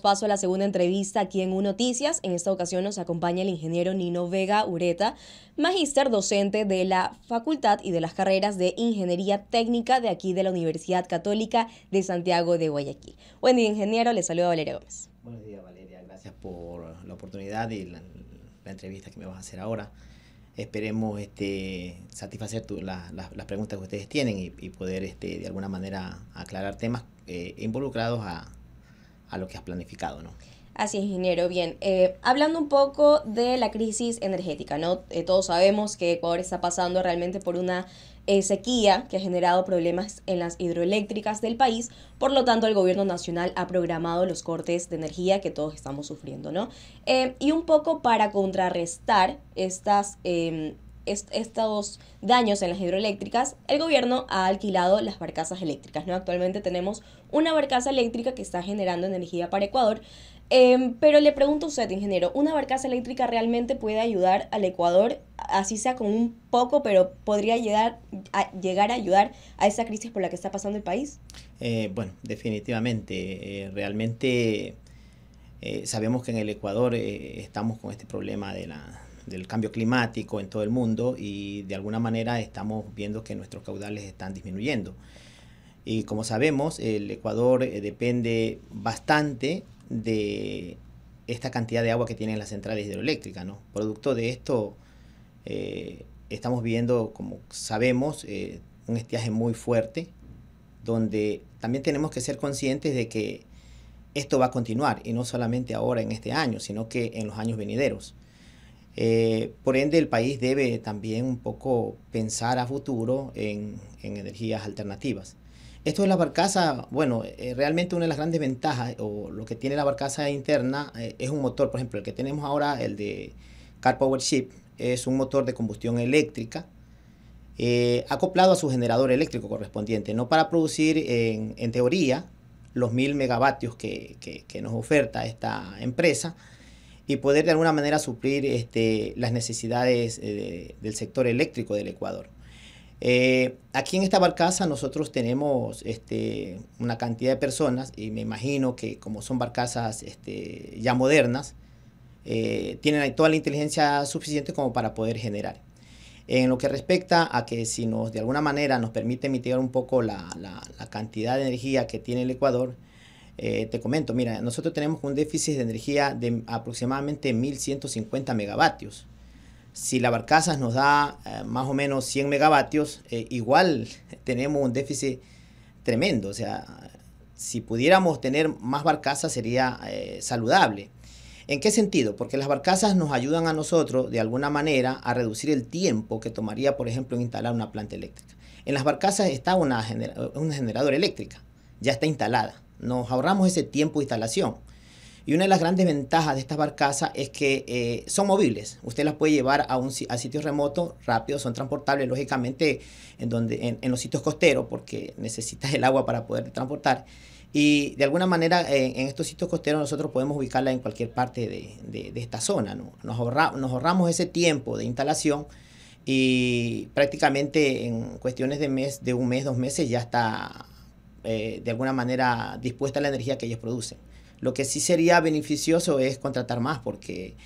paso a la segunda entrevista aquí en Unoticias. Noticias. En esta ocasión nos acompaña el ingeniero Nino Vega Ureta, magíster docente de la Facultad y de las carreras de Ingeniería Técnica de aquí de la Universidad Católica de Santiago de Guayaquil. Buen día, ingeniero. Le saluda Valeria Gómez. Buenos días, Valeria. Gracias por la oportunidad y la, entrevista que me vas a hacer ahora. Esperemos este, satisfacer las preguntas que ustedes tienen y, poder este, de alguna manera aclarar temas eh, involucrados a a lo que has planificado, ¿no? Así ingeniero. Bien, eh, hablando un poco de la crisis energética, ¿no? Eh, todos sabemos que Ecuador está pasando realmente por una eh, sequía que ha generado problemas en las hidroeléctricas del país, por lo tanto el gobierno nacional ha programado los cortes de energía que todos estamos sufriendo, ¿no? y un poco para contrarrestar estas em, estos daños en las hidroeléctricas, el gobierno ha alquilado las barcazas eléctricas. ¿no? Actualmente tenemos una barcaza eléctrica que está generando energía para Ecuador. Em, pero le pregunto a usted, ingeniero, ¿una barcaza eléctrica realmente puede ayudar al Ecuador, así sea con un poco, pero podría llegar a, llegar a ayudar a esa crisis por la que está pasando el país? Eh, bueno, definitivamente. Eh, realmente eh, sabemos que en el Ecuador estamos con este problema de la, del cambio climático en todo el mundo y de alguna manera estamos viendo que nuestros caudales están disminuyendo. Y como sabemos, el Ecuador eh, depende bastante de esta cantidad de agua que tienen las centrales hidroeléctricas. ¿no? Producto de esto, eh, estamos viendo, como sabemos, eh, un estiaje muy fuerte, donde también tenemos que ser conscientes de que esto va a continuar, y no solamente ahora en este año, sino que en los años venideros. Eh, por ende, el país debe también un poco pensar a futuro en, energías alternativas. Esto de la barcaza, bueno, eh, realmente una de las grandes ventajas o lo que tiene la barcaza interna eh, es un motor, por ejemplo, el que tenemos ahora, el de Car Power Ship, es un motor de combustión eléctrica acoplado a su generador eléctrico correspondiente, no para producir en, teoría los mil megavatios que, que nos oferta esta empresa, y poder de alguna manera suplir este, las necesidades eh, del sector eléctrico del Ecuador. Eh, aquí en esta barcaza nosotros tenemos este, una cantidad de personas y me imagino que como son barcazas este, ya modernas, eh, tienen toda la inteligencia suficiente como para poder generar. En lo que respecta a que si nos de alguna manera nos permite mitigar un poco la cantidad de energía que tiene el Ecuador, eh, te comento, mira, nosotros tenemos un déficit de energía de aproximadamente 1150 megavatios. Si la barcaza nos da eh, más o menos 100 megavatios, eh, igual tenemos un déficit tremendo. O sea, si pudiéramos tener más barcazas sería saludable. ¿En qué sentido? Porque las barcazas nos ayudan a nosotros, de alguna manera, a reducir el tiempo que tomaría, por ejemplo, instalar una planta eléctrica. En las barcazas está una, una generadora eléctrica, ya está instalada. Nos ahorramos ese tiempo de instalación. Y una de las grandes ventajas de estas barcazas es que eh, son móviles Usted las puede llevar a, un, a sitios remotos rápido, son transportables lógicamente en, donde, en, los sitios costeros porque necesitas el agua para poder transportar. Y de alguna manera eh, en estos sitios costeros nosotros podemos ubicarla en cualquier parte de, esta zona. ¿no? Nos, nos ahorramos ese tiempo de instalación y prácticamente en cuestiones de mes, de un mes, dos meses ya está eh, de alguna manera dispuesta a la energía que ellos producen. Lo que sí sería beneficioso es contratar más porque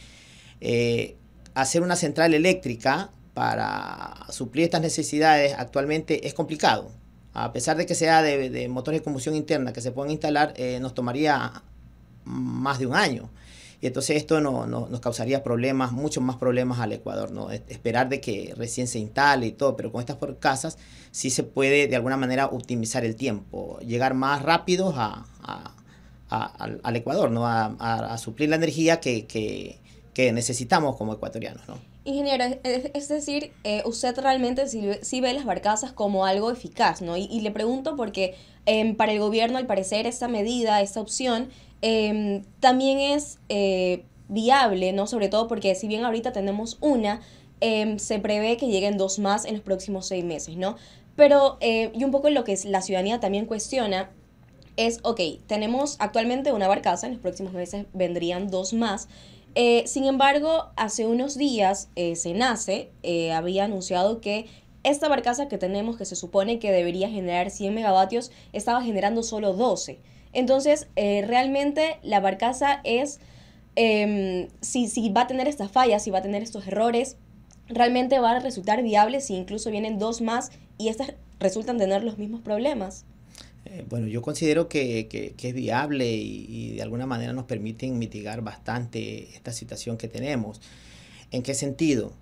eh, hacer una central eléctrica para suplir estas necesidades actualmente es complicado. A pesar de que sea de, de motores de combustión interna que se puedan instalar, eh, nos tomaría más de un año. Y entonces esto no, nos causaría problemas, muchos más problemas al Ecuador, ¿no? E-, esperar de que recién se instale y todo, pero con estas por casas sí se puede de alguna manera optimizar el tiempo, llegar más rápido a, al, Ecuador, ¿no? A, suplir la energía que, necesitamos como ecuatorianos, ¿no? Ingeniero, es decir, eh, usted realmente sí, ve las barcazas como algo eficaz, ¿no? Y, le pregunto porque eh, para el gobierno, al parecer, esta medida, esta opción, Em, también es eh, viable, ¿no? Sobre todo porque si bien ahorita tenemos una, em, se prevé que lleguen dos más en los próximos seis meses, ¿no? Pero, eh, y un poco lo que la ciudadanía también cuestiona es, ok, tenemos actualmente una barcaza, en los próximos meses vendrían dos más. Eh, sin embargo, hace unos días SENACE había anunciado que esta barcaza que tenemos, que se supone que debería generar 100 megavatios, estaba generando solo 12. Entonces, eh, realmente la barcaza es, em, si, si va a tener estas fallas, si va a tener estos errores, realmente va a resultar viable si incluso vienen dos más y estas resultan tener los mismos problemas. Eh, bueno, yo considero que, es viable y, y, de alguna manera nos permiten mitigar bastante esta situación que tenemos. ¿En qué sentido?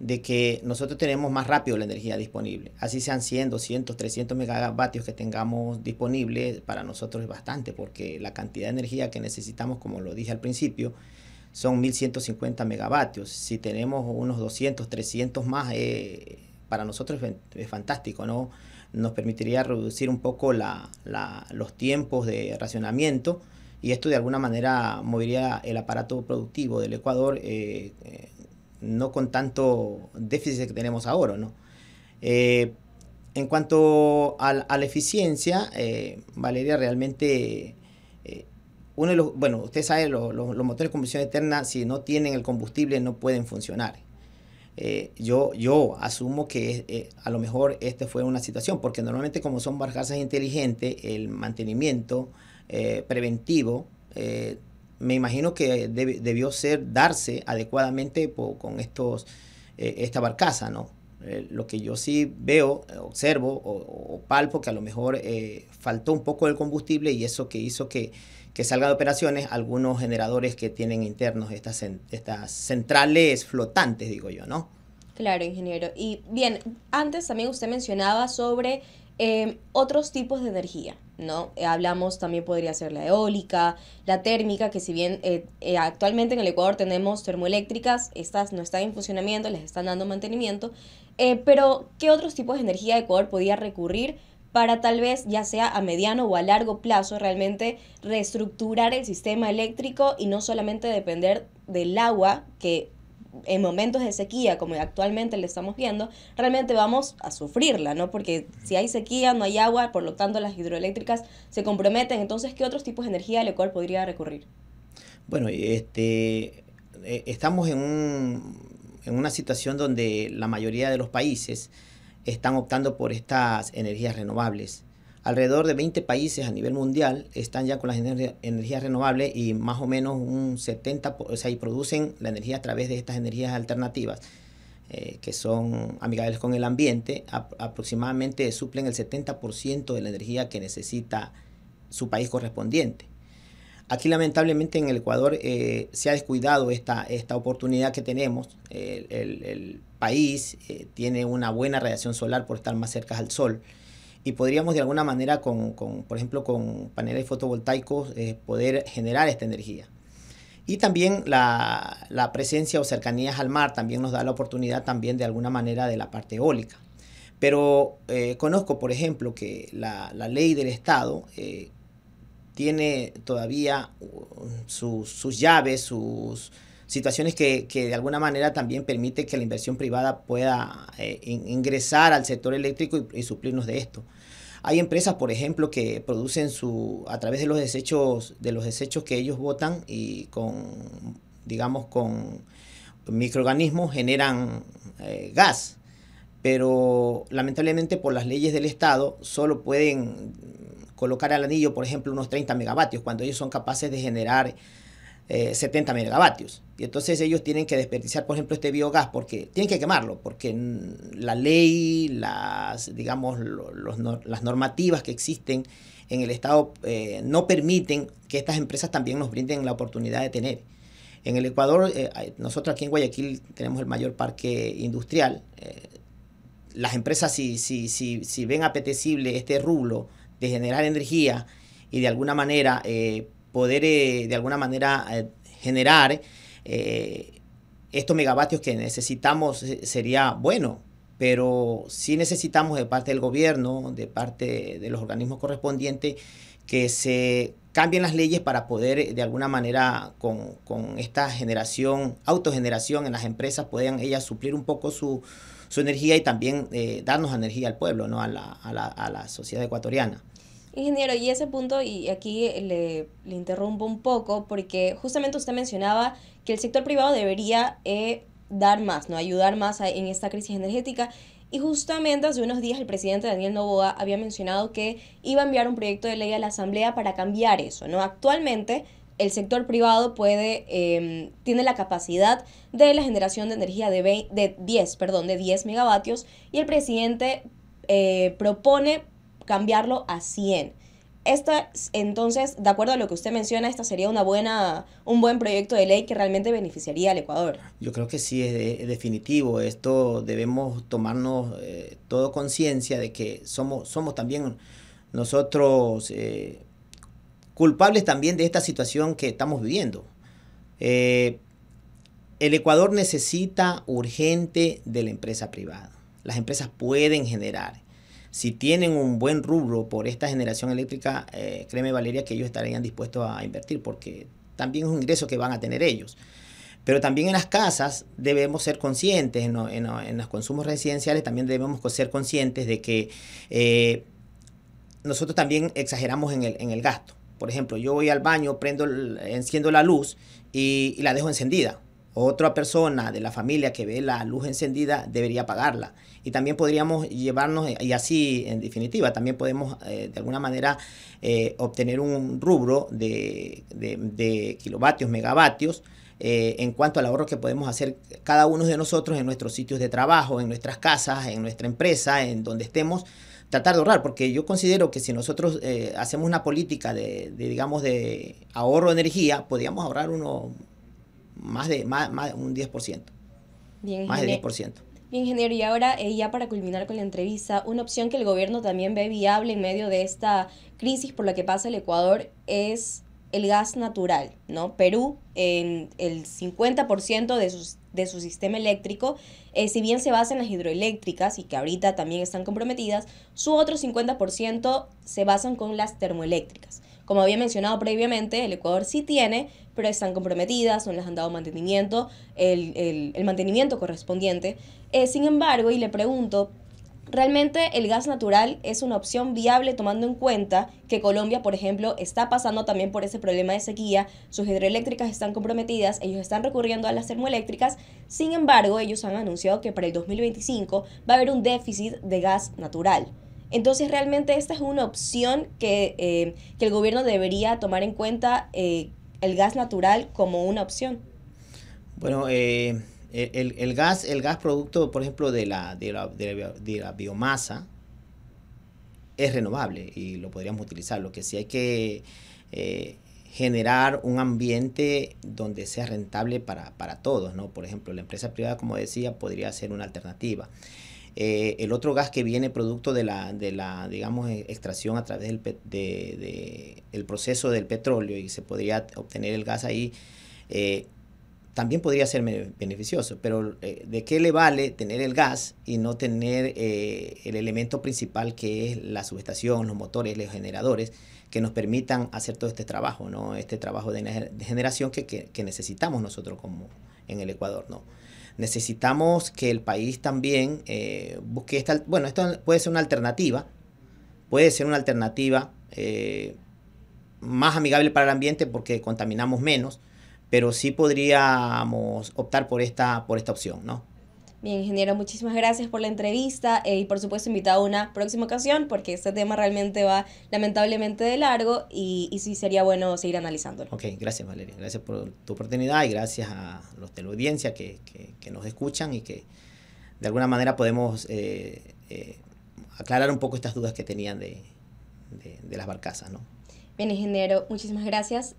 de que nosotros tenemos más rápido la energía disponible. Así sean 100, 200, 300 megavatios que tengamos disponibles, para nosotros es bastante, porque la cantidad de energía que necesitamos, como lo dije al principio, son 1150 megavatios. Si tenemos unos 200, 300 más, eh, para nosotros es, fantástico, ¿no? Nos permitiría reducir un poco la, la, los tiempos de racionamiento y esto de alguna manera movería el aparato productivo del Ecuador eh, eh, no con tanto déficit que tenemos ahora, ¿no? Eh, en cuanto a, la eficiencia, eh, Valeria, realmente, eh, uno de los, bueno, usted sabe, los, motores de combustión eterna, si no tienen el combustible, no pueden funcionar. yo, yo asumo que a lo mejor esta fue una situación, porque normalmente como son barcazas inteligentes, el mantenimiento preventivo me imagino que debió ser darse adecuadamente con estos, eh, esta barcaza, ¿no? Eh, lo que yo sí veo, eh, observo o, palpo que a lo mejor faltó un poco del combustible y eso que hizo que, que salga de operaciones algunos generadores que tienen internos estas, estas centrales flotantes, digo yo, ¿no? Claro, ingeniero. Y bien, antes también usted mencionaba sobre Em, otros tipos de energía, ¿no? Eh, hablamos también podría ser la eólica, la térmica, que si bien eh, eh, actualmente en el Ecuador tenemos termoeléctricas, estas no están en funcionamiento, les están dando mantenimiento, pero ¿qué otros tipos de energía Ecuador podría recurrir para tal vez, ya sea a mediano o a largo plazo, realmente reestructurar el sistema eléctrico y no solamente depender del agua, que en momentos de sequía, como actualmente le estamos viendo, realmente vamos a sufrirla, ¿no? Porque si hay sequía, no hay agua, por lo tanto las hidroeléctricas se comprometen. Entonces, ¿qué otros tipos de energía le cual podría recurrir? Bueno, este, e, estamos en, un, en una situación donde la mayoría de los países están optando por estas energías renovables. Alrededor de 20 países a nivel mundial están ya con las energías renovables y más o menos un 70, o sea, y producen la energía a través de estas energías alternativas. Eh, que son amigables con el ambiente, aproximadamente suplen el 70% de la energía que necesita su país correspondiente. Aquí lamentablemente en el Ecuador eh, se ha descuidado esta, esta oportunidad que tenemos. el, el, país eh, tiene una buena radiación solar por estar más cerca al sol y podríamos de alguna manera, con, con por ejemplo, con paneles fotovoltaicos, eh, poder generar esta energía. Y también la, la, presencia o cercanías al mar también nos da la oportunidad también de alguna manera de la parte eólica. Pero eh, conozco, por ejemplo, que la, la ley del Estado eh, tiene todavía uh, sus, sus llaves, sus, situaciones que, de alguna manera también permite que la inversión privada pueda eh, ingresar al sector eléctrico y, suplirnos de esto. Hay empresas, por ejemplo, que producen su a través de los desechos de los desechos que ellos botan y con digamos con microorganismos generan eh, gas, pero lamentablemente por las leyes del Estado solo pueden colocar al anillo, por ejemplo, unos 30 megavatios, cuando ellos son capaces de generar 70 eh, megavatios. Y entonces ellos tienen que desperdiciar, por ejemplo, este biogás, porque tienen que quemarlo, porque la ley, las, digamos, las normativas que existen en el Estado eh, no permiten que estas empresas también nos brinden la oportunidad de tener. En el Ecuador, eh, nosotros aquí en Guayaquil tenemos el mayor parque industrial. las empresas, si, si, si, si ven apetecible este rublo de generar energía y de alguna manera poder eh, de alguna manera eh, generar eh, estos megavatios que necesitamos sería bueno, pero sí necesitamos de parte del gobierno, de parte de los organismos correspondientes, que se cambien las leyes para poder de alguna manera con, esta generación, autogeneración en las empresas, puedan ellas suplir un poco su, su energía y también darnos energía al pueblo, ¿no? a la sociedad ecuatoriana. Ingeniero, y ese punto, y aquí eh, le, interrumpo un poco, porque justamente usted mencionaba que el sector privado debería eh, dar más, ¿no? ayudar más en esta crisis energética. Y justamente hace unos días el presidente Daniel Novoa había mencionado que iba a enviar un proyecto de ley a la Asamblea para cambiar eso. ¿no? Actualmente el sector privado puede, em, tiene la capacidad de la generación de energía de, de 10, perdón, de 10 megavatios y el presidente eh, propone cambiarlo a 100. Esta, entonces, de acuerdo a lo que usted menciona, esta sería una buena, un buen proyecto de ley que realmente beneficiaría al Ecuador. Yo creo que sí, es, definitivo. Esto debemos tomarnos eh, todo conciencia de que somos, somos también nosotros eh, culpables también de esta situación que estamos viviendo. Eh, el Ecuador necesita urgente de la empresa privada. Las empresas pueden generar si tienen un buen rubro por esta generación eléctrica, eh, créeme Valeria que ellos estarían dispuestos a invertir porque también es un ingreso que van a tener ellos. Pero también en las casas debemos ser conscientes, en, los consumos residenciales también debemos ser conscientes de que eh, nosotros también exageramos en el, en el gasto. Por ejemplo, yo voy al baño, prendo, enciendo la luz y la dejo encendida otra persona de la familia que ve la luz encendida debería pagarla. Y también podríamos llevarnos, eh, y así en definitiva, también podemos eh, de alguna manera eh, obtener un rubro de, kilovatios, megavatios, en cuanto al ahorro que podemos hacer cada uno de nosotros en nuestros sitios de trabajo, en nuestras casas, en nuestra empresa, en donde estemos, tratar de ahorrar, porque yo considero que si nosotros hacemos una política de, de, digamos, de ahorro de energía, podríamos ahorrar unos más de más, un 10%. Bien, más del 10%. Bien, ingeniero, y ahora eh, ya para culminar con la entrevista, una opción que el gobierno también ve viable en medio de esta crisis por la que pasa el Ecuador es el gas natural, ¿no? Perú, en el 50% de su, de su sistema eléctrico, eh, si bien se basa en las hidroeléctricas y que ahorita también están comprometidas, su otro 50% se basan con las termoeléctricas. Como había mencionado previamente, el Ecuador sí tiene, pero están comprometidas, no les han dado mantenimiento, el, mantenimiento correspondiente. Eh, sin embargo, y le pregunto, Realmente el gas natural es una opción viable tomando en cuenta que Colombia, por ejemplo, está pasando también por ese problema de sequía, sus hidroeléctricas están comprometidas, ellos están recurriendo a las termoeléctricas, sin embargo ellos han anunciado que para el 2025 va a haber un déficit de gas natural. Entonces realmente esta es una opción que, eh, el gobierno debería tomar en cuenta eh, el gas natural como una opción. Bueno, eh, el, gas, el gas producto, por ejemplo, de la, de la, biomasa es renovable y lo podríamos utilizar. Lo que sí hay que generar un ambiente donde sea rentable para, para todos, ¿no? Por ejemplo, la empresa privada, como decía, podría ser una alternativa. Eh, el otro gas que viene producto de la, de la digamos, e, extracción a través del de, de, el proceso del petróleo y se podría obtener el gas ahí, eh, también podría ser beneficioso, pero eh, ¿de qué le vale tener el gas y no tener el elemento principal que es la subestación, los motores, los generadores? que nos permitan hacer todo este trabajo, ¿no? Este trabajo de, generación que, que, que, necesitamos nosotros como en el Ecuador, ¿no? necesitamos que el país también eh, busque esta, bueno, esto puede ser una alternativa, puede ser una alternativa eh, más amigable para el ambiente porque contaminamos menos, pero sí podríamos optar por esta, por esta opción, ¿no? Bien, ingeniero, muchísimas gracias por la entrevista eh, y por supuesto invitado a una próxima ocasión porque este tema realmente va lamentablemente de largo y, y sí sería bueno seguir analizándolo. Ok, gracias Valeria, gracias por tu oportunidad y gracias a los de la audiencia que, que, nos escuchan y que de alguna manera podemos eh, eh, aclarar un poco estas dudas que tenían de, de, las barcazas. ¿no? Bien, ingeniero, muchísimas gracias.